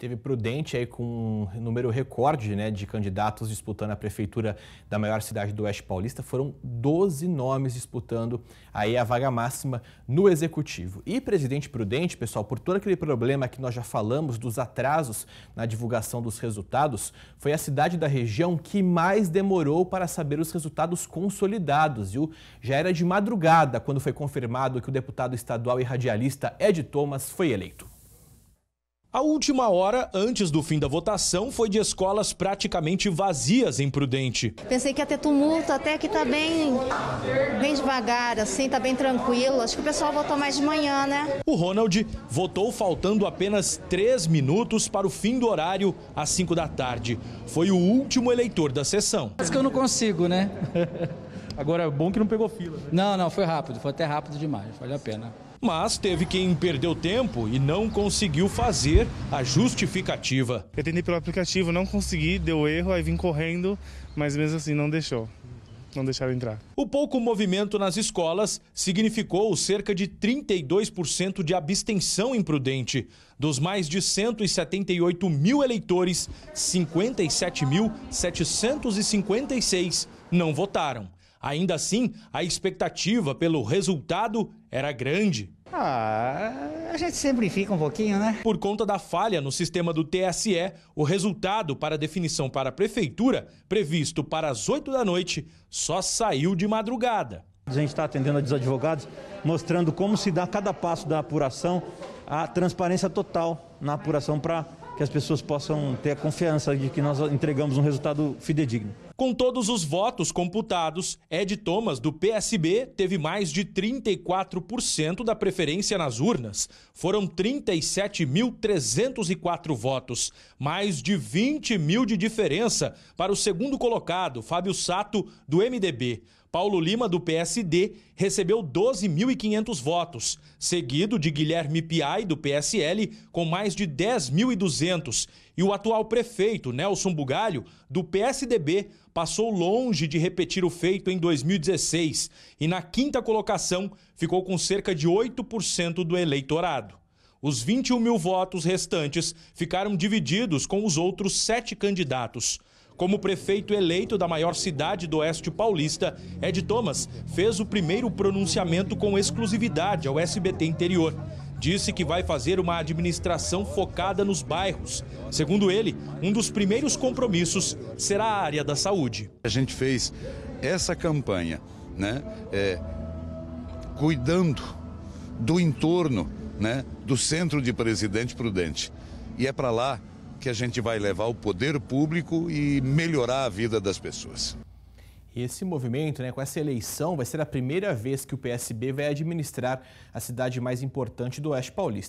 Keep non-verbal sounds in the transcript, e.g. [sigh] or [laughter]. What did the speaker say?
Teve Prudente aí com um número recorde né, de candidatos disputando a prefeitura da maior cidade do Oeste Paulista. Foram 12 nomes disputando aí a vaga máxima no Executivo. E Presidente Prudente, pessoal, por todo aquele problema que nós já falamos dos atrasos na divulgação dos resultados, foi a cidade da região que mais demorou para saber os resultados consolidados. Viu? Já era de madrugada quando foi confirmado que o deputado estadual e radialista Ed Thomas foi eleito. A última hora antes do fim da votação foi de escolas praticamente vazias em Prudente. Pensei que ia ter tumulto, até que está bem, bem devagar, assim, está bem tranquilo. Acho que o pessoal votou mais de manhã, né? O Ronald votou faltando apenas três minutos para o fim do horário, às 5 da tarde. Foi o último eleitor da sessão. Acho que eu não consigo, né? [laughs] Agora é bom que não pegou fila. Né? Não, não, foi rápido, foi até rápido demais, vale a pena mas teve quem perdeu tempo e não conseguiu fazer a justificativa. Eu tentei pelo aplicativo, não consegui, deu erro, aí vim correndo, mas mesmo assim não deixou não deixaram entrar. O pouco movimento nas escolas significou cerca de 32% de abstenção imprudente. Dos mais de 178 mil eleitores, 57.756 não votaram. Ainda assim, a expectativa pelo resultado era grande. Ah, a gente sempre fica um pouquinho, né? Por conta da falha no sistema do TSE, o resultado para definição para a prefeitura, previsto para as 8 da noite, só saiu de madrugada. A gente está atendendo a advogados, mostrando como se dá cada passo da apuração, a transparência total na apuração para que as pessoas possam ter a confiança de que nós entregamos um resultado fidedigno. Com todos os votos computados, Ed Thomas, do PSB, teve mais de 34% da preferência nas urnas. Foram 37.304 votos, mais de 20 mil de diferença para o segundo colocado, Fábio Sato, do MDB. Paulo Lima, do PSD, recebeu 12.500 votos, seguido de Guilherme Piai, do PSL, com mais de 10.200, e o atual prefeito, Nelson Bugalho, do PSDB, passou longe de repetir o feito em 2016 e, na quinta colocação, ficou com cerca de 8% do eleitorado. Os 21 mil votos restantes ficaram divididos com os outros sete candidatos. Como prefeito eleito da maior cidade do Oeste Paulista, Ed Thomas fez o primeiro pronunciamento com exclusividade ao SBT Interior disse que vai fazer uma administração focada nos bairros. Segundo ele, um dos primeiros compromissos será a área da saúde. A gente fez essa campanha, né, é, cuidando do entorno, né, do centro de Presidente Prudente. E é para lá que a gente vai levar o poder público e melhorar a vida das pessoas. Esse movimento, né, com essa eleição, vai ser a primeira vez que o PSB vai administrar a cidade mais importante do Oeste Paulista.